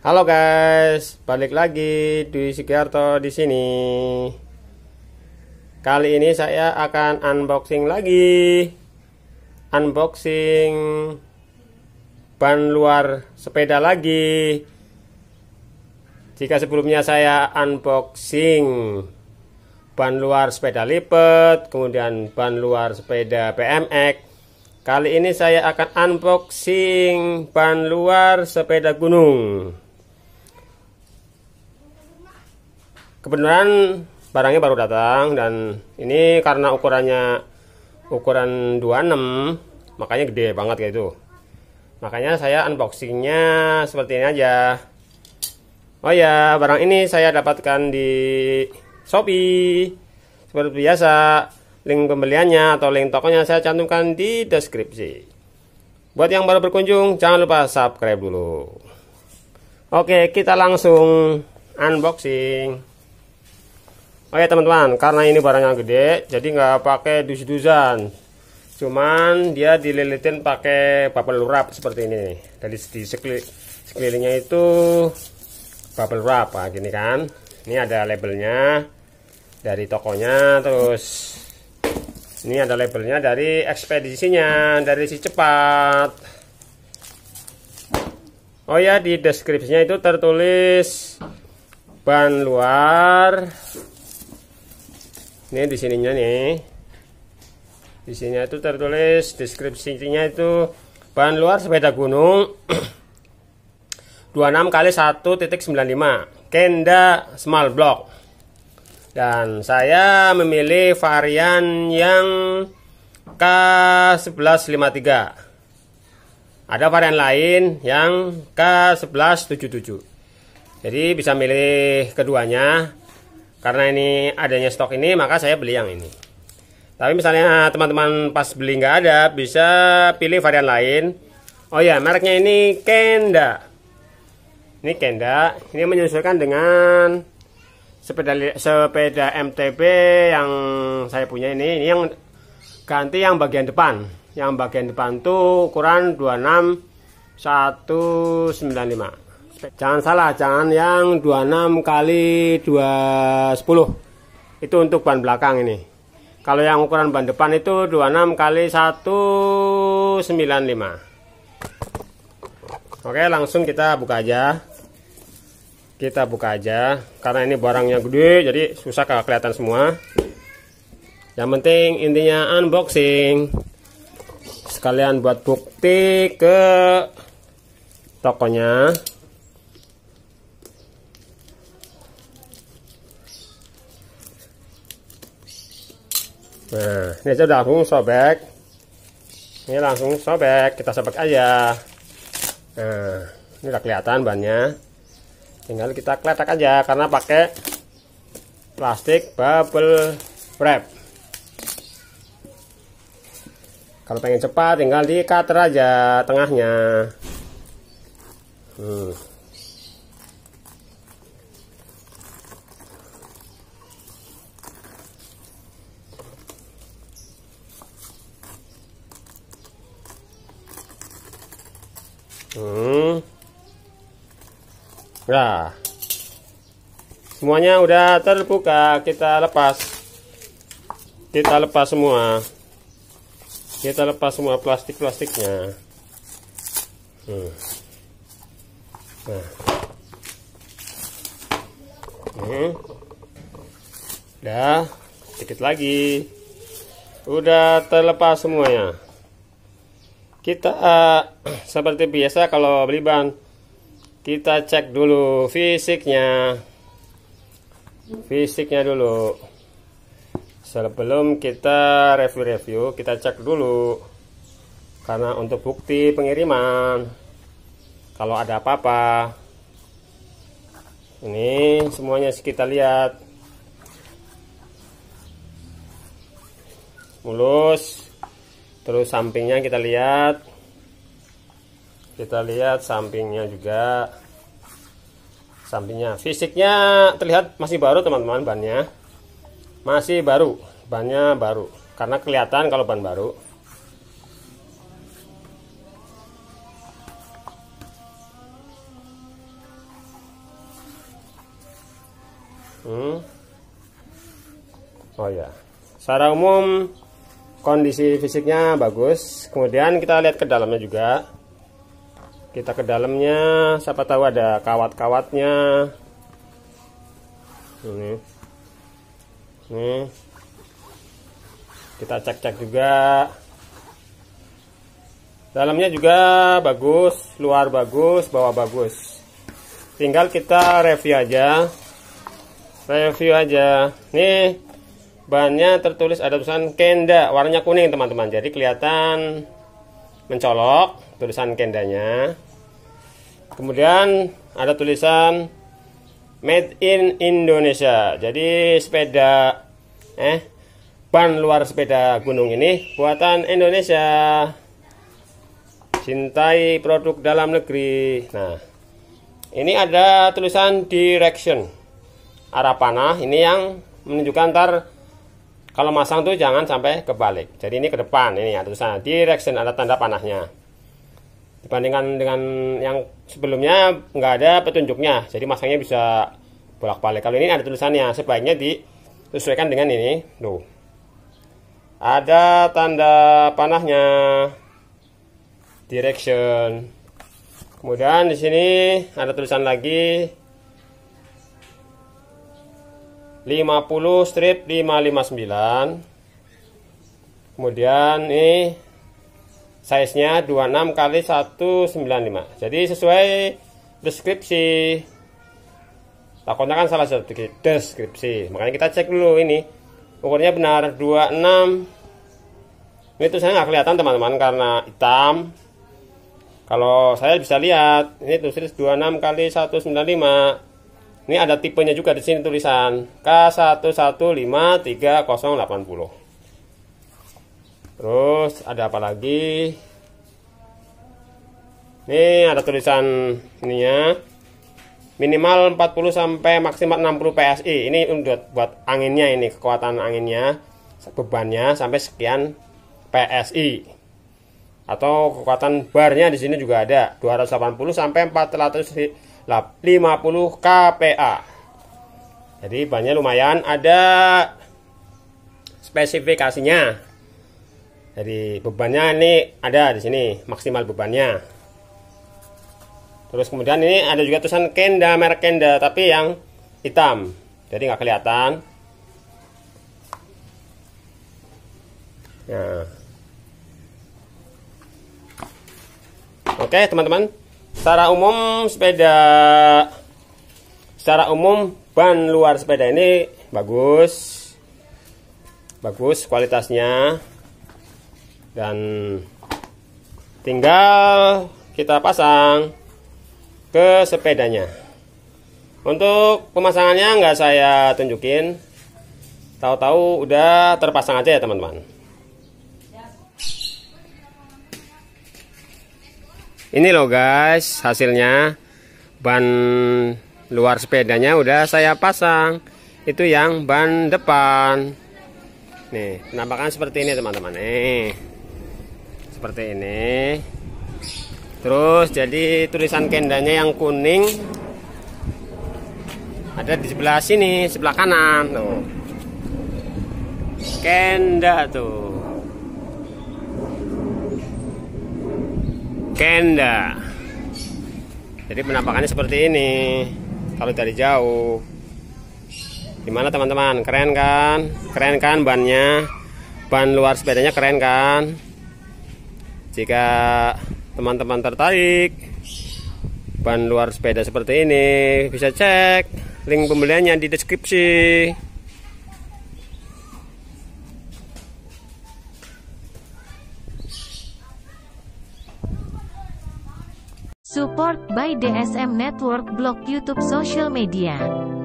Halo guys, balik lagi Dwi Sugiarto di sini. Kali ini saya akan unboxing lagi. Unboxing ban luar sepeda lagi. Jika sebelumnya saya unboxing ban luar sepeda lipat, kemudian ban luar sepeda BMX, kali ini saya akan unboxing ban luar sepeda gunung. kebenaran barangnya baru datang dan ini karena ukurannya ukuran 26 makanya gede banget kayak itu makanya saya unboxingnya seperti ini aja oh ya barang ini saya dapatkan di Shopee seperti biasa link pembeliannya atau link tokonya saya cantumkan di deskripsi buat yang baru berkunjung jangan lupa subscribe dulu oke kita langsung unboxing Oke teman-teman, karena ini barangnya gede, jadi nggak pakai dus-dusan. Cuman dia dililitin pakai bubble wrap seperti ini. Dari di sekelilingnya itu bubble wrap, nah, gini kan. Ini ada labelnya dari tokonya, terus ini ada labelnya dari ekspedisinya, dari si cepat. Oh ya, di deskripsinya itu tertulis ban luar ini di sininya nih di sini itu tertulis deskripsinya itu bahan luar sepeda gunung 26 kali 1.95 kenda small block dan saya memilih varian yang K1153 ada varian lain yang K1177 jadi bisa milih keduanya karena ini adanya stok ini maka saya beli yang ini tapi misalnya ah, teman-teman pas beli nggak ada bisa pilih varian lain oh ya mereknya ini Kenda ini Kenda ini menyesuaikan dengan sepeda sepeda MTB yang saya punya ini ini yang ganti yang bagian depan yang bagian depan tuh ukuran 26 195 Jangan salah, jangan yang 26 kali 210. Itu untuk ban belakang ini. Kalau yang ukuran ban depan itu 26 kali 195. Oke, langsung kita buka aja. Kita buka aja karena ini barangnya gede jadi susah kalau kelihatan semua. Yang penting intinya unboxing. Sekalian buat bukti ke tokonya. Nah, ini aja langsung sobek. Ini langsung sobek, kita sobek aja. Nah, ini udah kelihatan bannya. Tinggal kita kletak aja karena pakai plastik bubble wrap. Kalau pengen cepat tinggal di cutter aja tengahnya. Hmm. Hmm. Nah. Semuanya udah terbuka, kita lepas. Kita lepas semua. Kita lepas semua plastik-plastiknya. Hmm. Nah. Hmm. Udah, sedikit lagi. Udah terlepas semuanya kita uh, seperti biasa kalau beli ban kita cek dulu fisiknya fisiknya dulu sebelum kita review-review kita cek dulu karena untuk bukti pengiriman kalau ada apa-apa ini semuanya kita lihat mulus terus sampingnya kita lihat kita lihat sampingnya juga sampingnya fisiknya terlihat masih baru teman-teman bannya masih baru bannya baru karena kelihatan kalau ban baru hmm. oh ya secara umum kondisi fisiknya bagus kemudian kita lihat ke dalamnya juga kita ke dalamnya siapa tahu ada kawat-kawatnya ini ini kita cek-cek juga dalamnya juga bagus luar bagus bawah bagus tinggal kita review aja review aja nih Bahannya tertulis ada tulisan kenda, warnanya kuning teman-teman. Jadi kelihatan mencolok tulisan kendanya. Kemudian ada tulisan Made in Indonesia. Jadi sepeda eh ban luar sepeda gunung ini buatan Indonesia. Cintai produk dalam negeri. Nah, ini ada tulisan direction arah panah ini yang menunjukkan tar kalau masang tuh jangan sampai kebalik. Jadi ini ke depan ini ya tulisan direction ada tanda panahnya. Dibandingkan dengan yang sebelumnya nggak ada petunjuknya. Jadi masangnya bisa bolak-balik. Kalau ini ada tulisannya, sebaiknya disesuaikan dengan ini. Tuh. Ada tanda panahnya. Direction. Kemudian di sini ada tulisan lagi 50 strip 559 kemudian ini size nya 26 kali 195 jadi sesuai deskripsi takutnya kan salah satu deskripsi makanya kita cek dulu ini ukurnya benar 26 ini tulisannya nggak kelihatan teman-teman karena hitam kalau saya bisa lihat ini tulisannya 26 kali 195 ini ada tipenya juga di sini tulisan k 1153080 Terus ada apa lagi? Ini ada tulisan ininya. Minimal 40 sampai maksimal 60 PSI. Ini untuk buat anginnya ini, kekuatan anginnya, bebannya sampai sekian PSI. Atau kekuatan barnya di sini juga ada 280 sampai 400 50 kPa jadi bannya lumayan ada spesifikasinya jadi bebannya ini ada di sini maksimal bebannya terus kemudian ini ada juga tulisan kenda merek kenda tapi yang hitam jadi nggak kelihatan nah oke teman-teman secara umum sepeda secara umum ban luar sepeda ini bagus bagus kualitasnya dan tinggal kita pasang ke sepedanya untuk pemasangannya nggak saya tunjukin tahu-tahu udah terpasang aja ya teman-teman ini loh guys hasilnya ban luar sepedanya udah saya pasang itu yang ban depan nih penampakan seperti ini teman-teman nih seperti ini terus jadi tulisan kendanya yang kuning ada di sebelah sini sebelah kanan tuh kenda tuh kenda jadi penampakannya seperti ini kalau dari jauh gimana teman-teman keren kan keren kan bannya ban luar sepedanya keren kan jika teman-teman tertarik ban luar sepeda seperti ini bisa cek link pembeliannya di deskripsi Support by DSM Network Blog YouTube Social Media